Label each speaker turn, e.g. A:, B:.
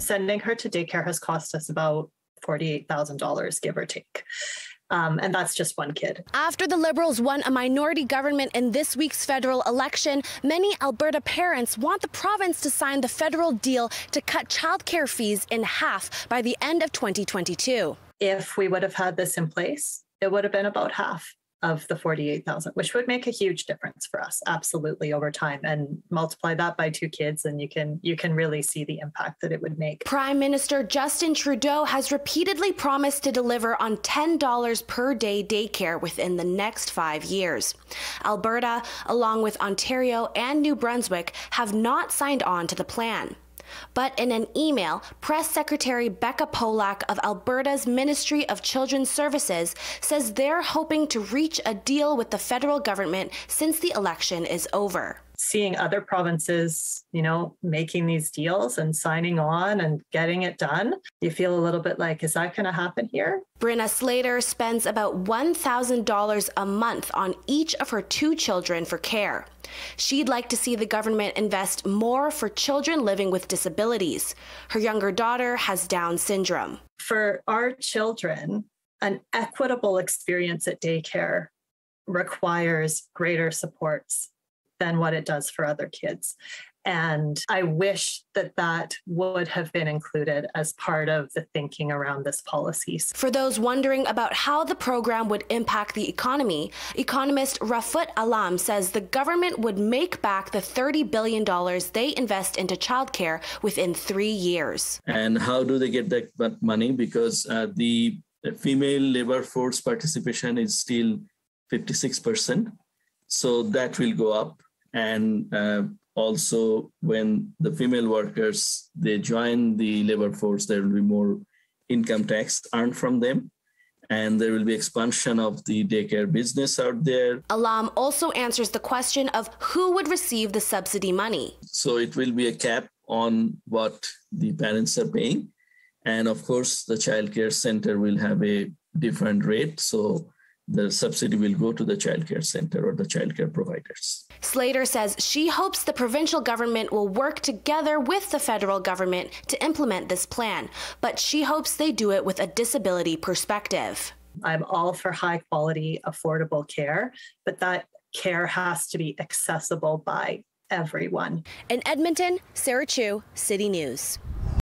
A: sending her to daycare has cost us about $48,000, give or take. Um, and that's just one kid.
B: After the Liberals won a minority government in this week's federal election, many Alberta parents want the province to sign the federal deal to cut childcare fees in half by the end of 2022. If we would have had this in place,
A: it would have been about half of the 48,000, which would make a huge difference for us absolutely over time and multiply that by two kids and you can you can really see the impact that it would
B: make. Prime Minister Justin Trudeau has repeatedly promised to deliver on $10 per day daycare within the next 5 years. Alberta, along with Ontario and New Brunswick, have not signed on to the plan. But in an email, Press Secretary Becca Polak of Alberta's Ministry of Children's Services says they're hoping to reach a deal with the federal government since the election is
A: over seeing other provinces, you know, making these deals and signing on and getting it done, you feel a little bit like, is that going to happen here?
B: Brenna Slater spends about $1,000 a month on each of her two children for care. She'd like to see the government invest more for children living with disabilities. Her younger daughter has Down syndrome. For our children, an equitable
A: experience at daycare requires greater supports than what it does for other kids. And I wish that that would have been included as part of the thinking
B: around this policy. For those wondering about how the program would impact the economy, economist Rafut Alam says the government would make back the $30 billion they invest into childcare within three years.
C: And how do they get that money? Because uh, the female labor force participation is still 56%. So that will go up and uh, also when the female workers they join the labor force there will be more income tax earned from them and there will be expansion of the daycare business out there.
B: Alam also answers the question of who would receive the subsidy money.
C: So it will be a cap on what the parents are paying. And of course, the child care center will have a different rate. So the subsidy will go to the child care center or the child care providers.
B: Slater says she hopes the provincial government will work together with the federal government to implement this plan, but she hopes they do it with a disability perspective. I'm all
A: for high quality,
B: affordable care, but
A: that care has to be accessible by everyone. In Edmonton, Sarah Chu, City News.